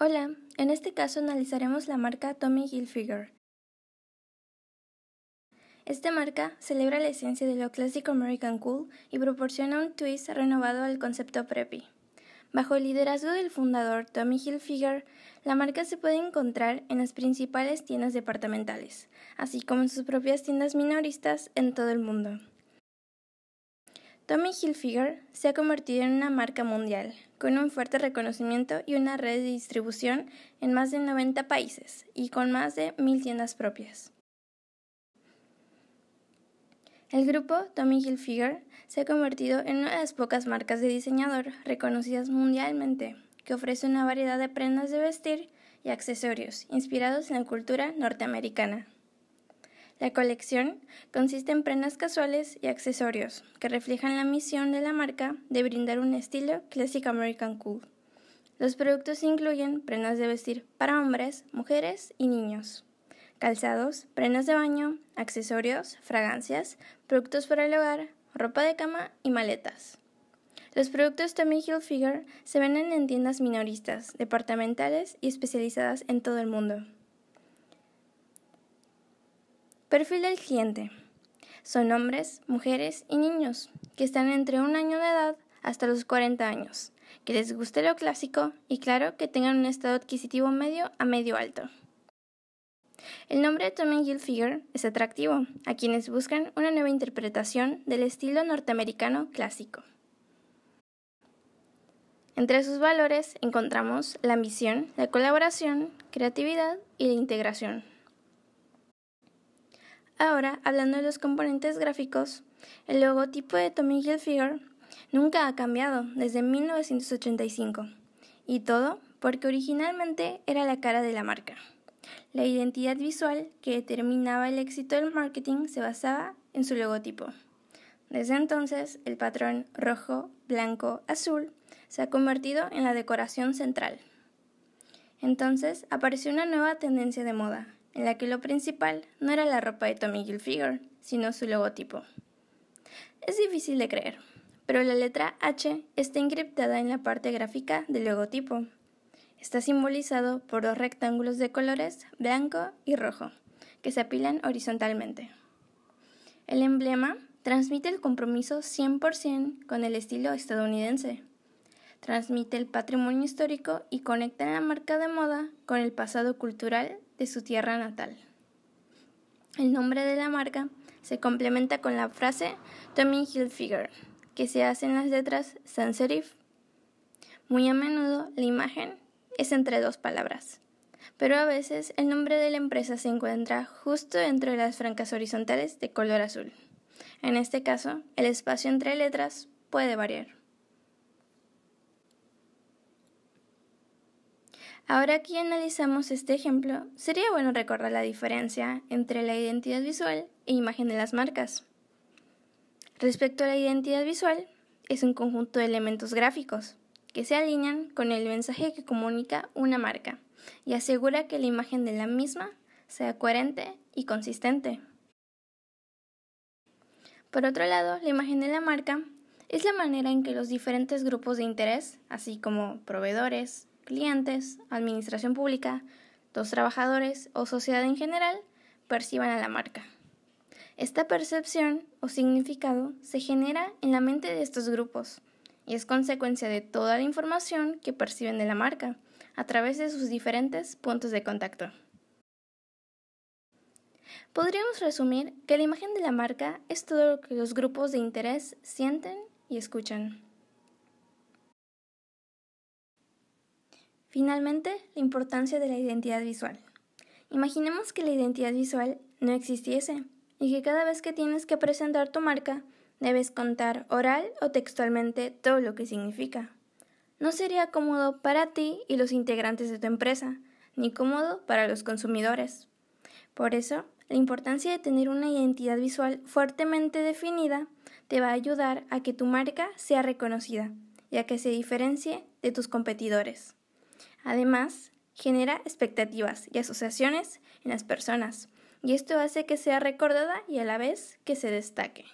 Hola, en este caso analizaremos la marca Tommy Hilfiger. Esta marca celebra la esencia de lo clásico American Cool y proporciona un twist renovado al concepto preppy. Bajo el liderazgo del fundador Tommy Hilfiger, la marca se puede encontrar en las principales tiendas departamentales, así como en sus propias tiendas minoristas en todo el mundo. Tommy Hilfiger se ha convertido en una marca mundial, con un fuerte reconocimiento y una red de distribución en más de 90 países y con más de 1.000 tiendas propias. El grupo Tommy Hilfiger se ha convertido en una de las pocas marcas de diseñador reconocidas mundialmente, que ofrece una variedad de prendas de vestir y accesorios inspirados en la cultura norteamericana. La colección consiste en prendas casuales y accesorios que reflejan la misión de la marca de brindar un estilo Classic American Cool. Los productos incluyen prendas de vestir para hombres, mujeres y niños, calzados, prendas de baño, accesorios, fragancias, productos para el hogar, ropa de cama y maletas. Los productos Tommy Hilfiger se venden en tiendas minoristas, departamentales y especializadas en todo el mundo. Perfil del cliente. Son hombres, mujeres y niños que están entre un año de edad hasta los 40 años, que les guste lo clásico y claro que tengan un estado adquisitivo medio a medio alto. El nombre de Tommy Hilfiger es atractivo a quienes buscan una nueva interpretación del estilo norteamericano clásico. Entre sus valores encontramos la ambición, la colaboración, creatividad y la integración. Ahora, hablando de los componentes gráficos, el logotipo de Tommy Hilfiger nunca ha cambiado desde 1985. Y todo porque originalmente era la cara de la marca. La identidad visual que determinaba el éxito del marketing se basaba en su logotipo. Desde entonces, el patrón rojo, blanco, azul se ha convertido en la decoración central. Entonces apareció una nueva tendencia de moda, en la que lo principal no era la ropa de Tommy Hilfiger, sino su logotipo. Es difícil de creer, pero la letra H está encriptada en la parte gráfica del logotipo. Está simbolizado por dos rectángulos de colores blanco y rojo, que se apilan horizontalmente. El emblema transmite el compromiso 100% con el estilo estadounidense, transmite el patrimonio histórico y conecta la marca de moda con el pasado cultural de su tierra natal. El nombre de la marca se complementa con la frase Tommy Hilfiger, que se hace en las letras sans serif. Muy a menudo la imagen es entre dos palabras, pero a veces el nombre de la empresa se encuentra justo entre las francas horizontales de color azul. En este caso, el espacio entre letras puede variar. Ahora que analizamos este ejemplo, sería bueno recordar la diferencia entre la identidad visual e imagen de las marcas. Respecto a la identidad visual, es un conjunto de elementos gráficos que se alinean con el mensaje que comunica una marca y asegura que la imagen de la misma sea coherente y consistente. Por otro lado, la imagen de la marca es la manera en que los diferentes grupos de interés, así como proveedores, clientes, administración pública, los trabajadores o sociedad en general perciban a la marca. Esta percepción o significado se genera en la mente de estos grupos y es consecuencia de toda la información que perciben de la marca a través de sus diferentes puntos de contacto. Podríamos resumir que la imagen de la marca es todo lo que los grupos de interés sienten y escuchan. Finalmente, la importancia de la identidad visual. Imaginemos que la identidad visual no existiese y que cada vez que tienes que presentar tu marca, debes contar oral o textualmente todo lo que significa. No sería cómodo para ti y los integrantes de tu empresa, ni cómodo para los consumidores. Por eso, la importancia de tener una identidad visual fuertemente definida te va a ayudar a que tu marca sea reconocida y a que se diferencie de tus competidores. Además, genera expectativas y asociaciones en las personas, y esto hace que sea recordada y a la vez que se destaque.